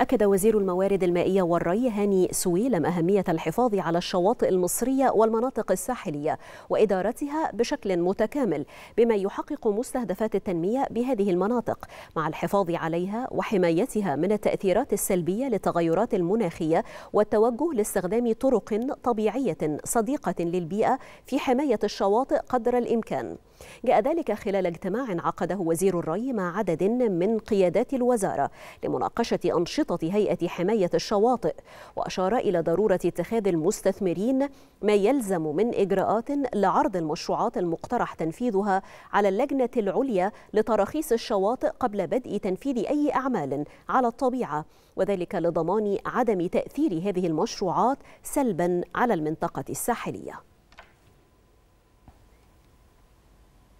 أكد وزير الموارد المائية والري هاني سويلم أهمية الحفاظ على الشواطئ المصرية والمناطق الساحلية وإدارتها بشكل متكامل بما يحقق مستهدفات التنمية بهذه المناطق مع الحفاظ عليها وحمايتها من التأثيرات السلبية للتغيرات المناخية والتوجه لاستخدام طرق طبيعية صديقة للبيئة في حماية الشواطئ قدر الإمكان جاء ذلك خلال اجتماع عقده وزير الري مع عدد من قيادات الوزارة لمناقشة أنشطة هيئة حماية الشواطئ وأشار إلى ضرورة اتخاذ المستثمرين ما يلزم من إجراءات لعرض المشروعات المقترح تنفيذها على اللجنة العليا لتراخيص الشواطئ قبل بدء تنفيذ أي أعمال على الطبيعة وذلك لضمان عدم تأثير هذه المشروعات سلبا على المنطقة الساحلية